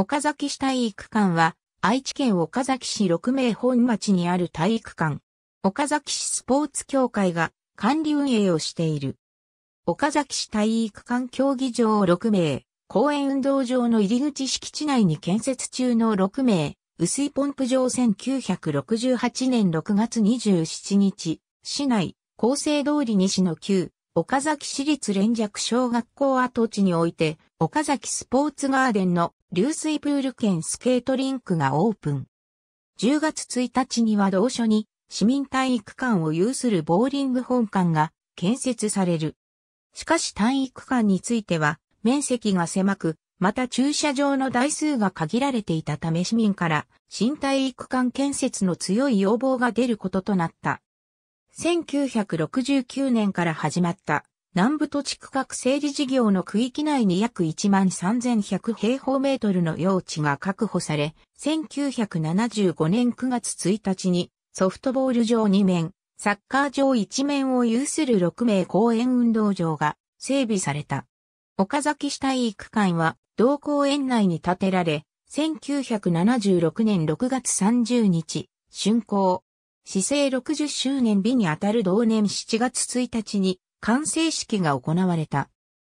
岡崎市体育館は、愛知県岡崎市六名本町にある体育館。岡崎市スポーツ協会が管理運営をしている。岡崎市体育館競技場を6名、公園運動場の入り口敷地内に建設中の6名、薄いポンプ場1968年6月27日、市内、厚生通り西の旧、岡崎市立連弱小学校跡地において、岡崎スポーツガーデンの流水プール兼スケートリンクがオープン。10月1日には同所に市民体育館を有するボーリング本館が建設される。しかし体育館については面積が狭く、また駐車場の台数が限られていたため市民から新体育館建設の強い要望が出ることとなった。1969年から始まった南部土地区画整理事業の区域内に約1万3100平方メートルの用地が確保され、1975年9月1日にソフトボール場2面、サッカー場1面を有する6名公園運動場が整備された。岡崎市体育館は同公園内に建てられ、1976年6月30日、竣工。市政60周年日にあたる同年7月1日に完成式が行われた。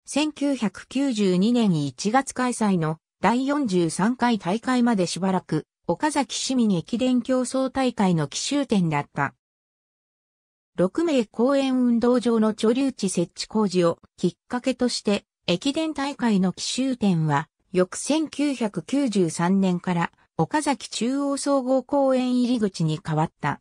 1992年1月開催の第43回大会までしばらく、岡崎市民駅伝競争大会の奇襲点だった。6名公園運動場の貯留地設置工事をきっかけとして、駅伝大会の奇襲点は、翌1993年から岡崎中央総合公園入り口に変わった。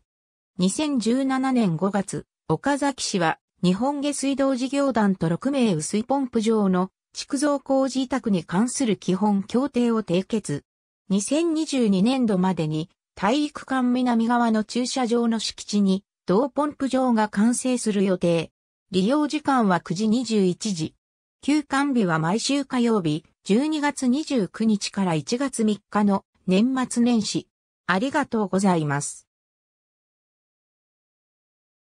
2017年5月、岡崎市は日本下水道事業団と6名雨水ポンプ場の築造工事委託に関する基本協定を締結。2022年度までに体育館南側の駐車場の敷地に同ポンプ場が完成する予定。利用時間は9時21時。休館日は毎週火曜日12月29日から1月3日の年末年始。ありがとうございます。